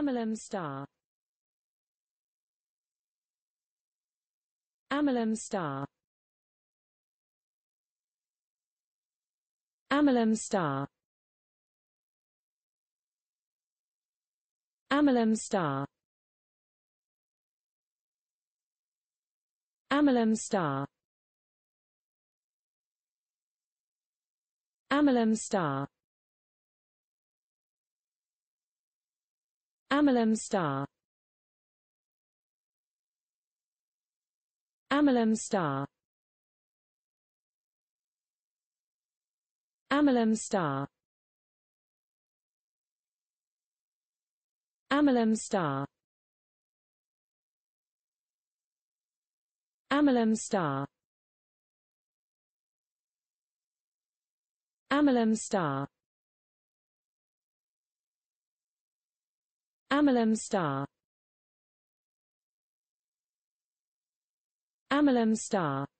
Amalam star Amalam star Amalam star Amalam star Amalam star Amalum star Amalam star Amalam star Amalam star Amalam star Amalam star Amalum star Amalam star Amalam star